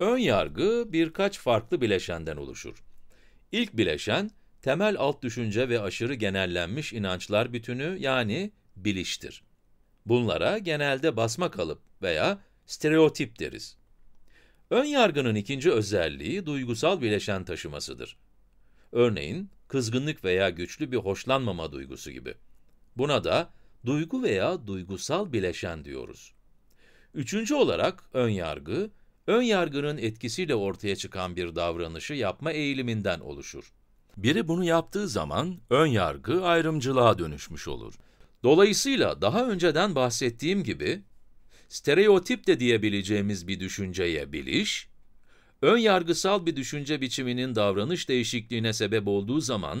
Ön yargı birkaç farklı bileşenden oluşur. İlk bileşen, temel alt düşünce ve aşırı genellenmiş inançlar bütünü yani biliştir. Bunlara genelde basma kalıp veya stereotip deriz. Ön yargının ikinci özelliği duygusal bileşen taşımasıdır. Örneğin, kızgınlık veya güçlü bir hoşlanmama duygusu gibi. Buna da duygu veya duygusal bileşen diyoruz. Üçüncü olarak ön yargı, ön yargının etkisiyle ortaya çıkan bir davranışı yapma eğiliminden oluşur. Biri bunu yaptığı zaman ön yargı ayrımcılığa dönüşmüş olur. Dolayısıyla daha önceden bahsettiğim gibi stereotip de diyebileceğimiz bir düşünceye biliş, ön yargısal bir düşünce biçiminin davranış değişikliğine sebep olduğu zaman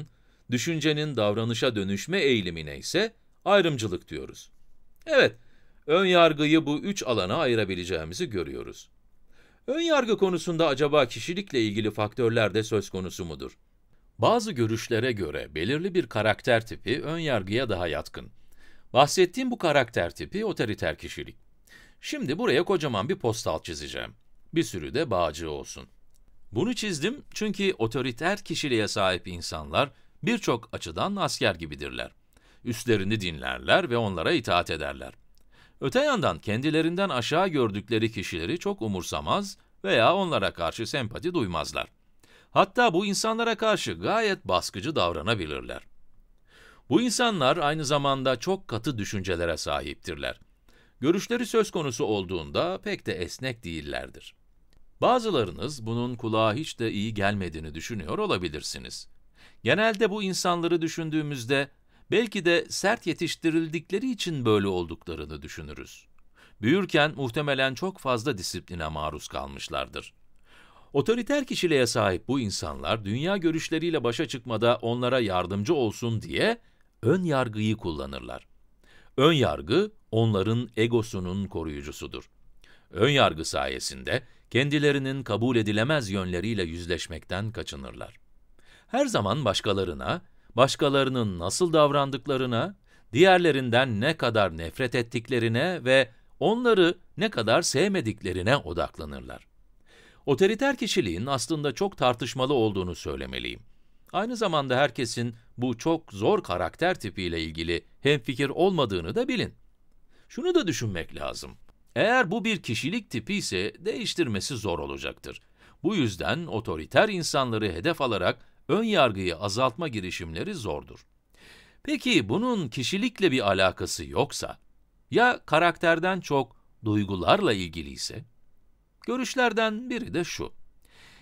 düşüncenin davranışa dönüşme eğilimine ise ayrımcılık diyoruz. Evet, ön yargıyı bu üç alana ayırabileceğimizi görüyoruz. Ön yargı konusunda acaba kişilikle ilgili faktörler de söz konusu mudur? Bazı görüşlere göre belirli bir karakter tipi ön yargıya daha yatkın. Bahsettiğim bu karakter tipi otoriter kişilik. Şimdi buraya kocaman bir postal çizeceğim. Bir sürü de bağcığı olsun. Bunu çizdim çünkü otoriter kişiliğe sahip insanlar birçok açıdan asker gibidirler. Üstlerini dinlerler ve onlara itaat ederler. Öte yandan kendilerinden aşağı gördükleri kişileri çok umursamaz veya onlara karşı sempati duymazlar. Hatta bu insanlara karşı gayet baskıcı davranabilirler. Bu insanlar aynı zamanda çok katı düşüncelere sahiptirler. Görüşleri söz konusu olduğunda pek de esnek değillerdir. Bazılarınız bunun kulağa hiç de iyi gelmediğini düşünüyor olabilirsiniz. Genelde bu insanları düşündüğümüzde Belki de sert yetiştirildikleri için böyle olduklarını düşünürüz. Büyürken muhtemelen çok fazla disipline maruz kalmışlardır. Otoriter kişiliğe sahip bu insanlar dünya görüşleriyle başa çıkmada onlara yardımcı olsun diye ön yargıyı kullanırlar. Ön yargı onların egosunun koruyucusudur. Ön yargı sayesinde kendilerinin kabul edilemez yönleriyle yüzleşmekten kaçınırlar. Her zaman başkalarına başkalarının nasıl davrandıklarına, diğerlerinden ne kadar nefret ettiklerine ve onları ne kadar sevmediklerine odaklanırlar. Otoriter kişiliğin aslında çok tartışmalı olduğunu söylemeliyim. Aynı zamanda herkesin bu çok zor karakter tipiyle ilgili hemfikir olmadığını da bilin. Şunu da düşünmek lazım. Eğer bu bir kişilik tipi ise değiştirmesi zor olacaktır. Bu yüzden otoriter insanları hedef alarak ön yargıyı azaltma girişimleri zordur. Peki bunun kişilikle bir alakası yoksa, ya karakterden çok duygularla ilgiliyse? Görüşlerden biri de şu.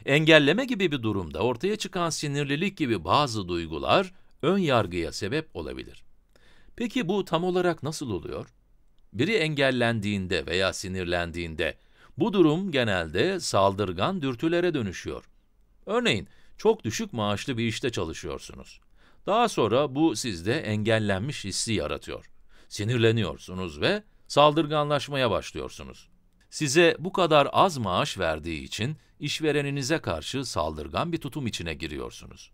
Engelleme gibi bir durumda ortaya çıkan sinirlilik gibi bazı duygular ön yargıya sebep olabilir. Peki bu tam olarak nasıl oluyor? Biri engellendiğinde veya sinirlendiğinde bu durum genelde saldırgan dürtülere dönüşüyor. Örneğin çok düşük maaşlı bir işte çalışıyorsunuz. Daha sonra bu sizde engellenmiş hissi yaratıyor. Sinirleniyorsunuz ve saldırganlaşmaya başlıyorsunuz. Size bu kadar az maaş verdiği için işvereninize karşı saldırgan bir tutum içine giriyorsunuz.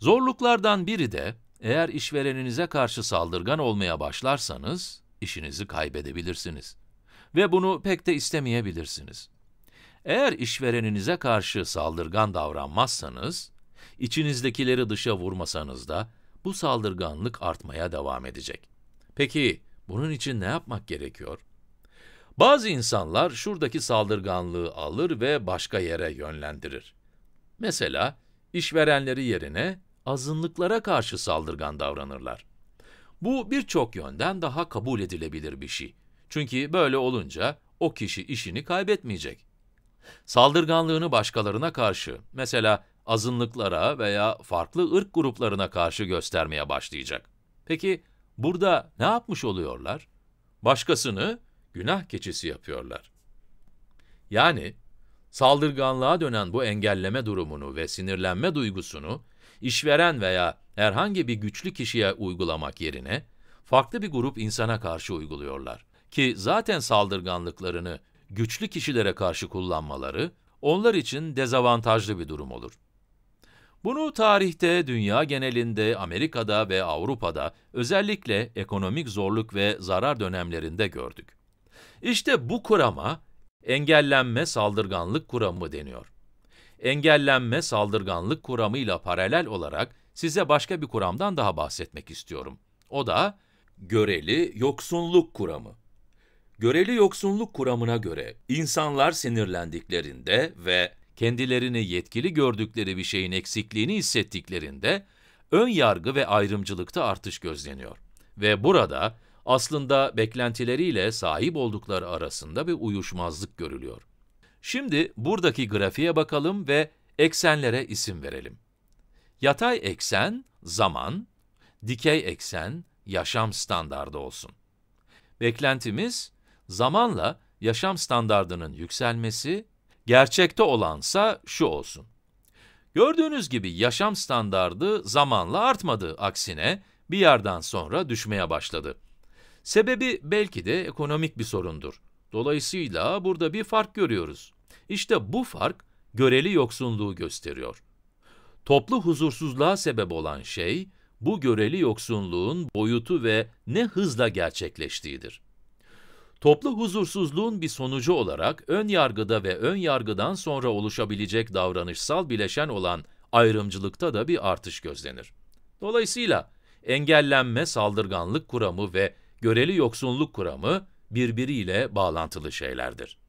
Zorluklardan biri de eğer işvereninize karşı saldırgan olmaya başlarsanız işinizi kaybedebilirsiniz ve bunu pek de istemeyebilirsiniz. Eğer işvereninize karşı saldırgan davranmazsanız, içinizdekileri dışa vurmasanız da bu saldırganlık artmaya devam edecek. Peki bunun için ne yapmak gerekiyor? Bazı insanlar şuradaki saldırganlığı alır ve başka yere yönlendirir. Mesela işverenleri yerine azınlıklara karşı saldırgan davranırlar. Bu birçok yönden daha kabul edilebilir bir şey. Çünkü böyle olunca o kişi işini kaybetmeyecek. Saldırganlığını başkalarına karşı, mesela azınlıklara veya farklı ırk gruplarına karşı göstermeye başlayacak. Peki burada ne yapmış oluyorlar? Başkasını günah keçisi yapıyorlar. Yani saldırganlığa dönen bu engelleme durumunu ve sinirlenme duygusunu işveren veya herhangi bir güçlü kişiye uygulamak yerine farklı bir grup insana karşı uyguluyorlar ki zaten saldırganlıklarını güçlü kişilere karşı kullanmaları onlar için dezavantajlı bir durum olur. Bunu tarihte, dünya genelinde, Amerika'da ve Avrupa'da özellikle ekonomik zorluk ve zarar dönemlerinde gördük. İşte bu kurama engellenme saldırganlık kuramı deniyor. Engellenme saldırganlık kuramıyla paralel olarak size başka bir kuramdan daha bahsetmek istiyorum. O da göreli yoksunluk kuramı. Göreli yoksunluk kuramına göre insanlar sinirlendiklerinde ve kendilerini yetkili gördükleri bir şeyin eksikliğini hissettiklerinde ön yargı ve ayrımcılıkta artış gözleniyor. Ve burada aslında beklentileriyle sahip oldukları arasında bir uyuşmazlık görülüyor. Şimdi buradaki grafiğe bakalım ve eksenlere isim verelim. Yatay eksen zaman, dikey eksen yaşam standardı olsun. Beklentimiz Zamanla yaşam standardının yükselmesi, gerçekte olansa şu olsun. Gördüğünüz gibi yaşam standardı zamanla artmadı, aksine bir yerden sonra düşmeye başladı. Sebebi belki de ekonomik bir sorundur. Dolayısıyla burada bir fark görüyoruz. İşte bu fark, göreli yoksunluğu gösteriyor. Toplu huzursuzluğa sebep olan şey, bu göreli yoksunluğun boyutu ve ne hızla gerçekleştiğidir. Toplu huzursuzluğun bir sonucu olarak ön yargıda ve ön yargıdan sonra oluşabilecek davranışsal bileşen olan ayrımcılıkta da bir artış gözlenir. Dolayısıyla engellenme saldırganlık kuramı ve göreli yoksunluk kuramı birbiriyle bağlantılı şeylerdir.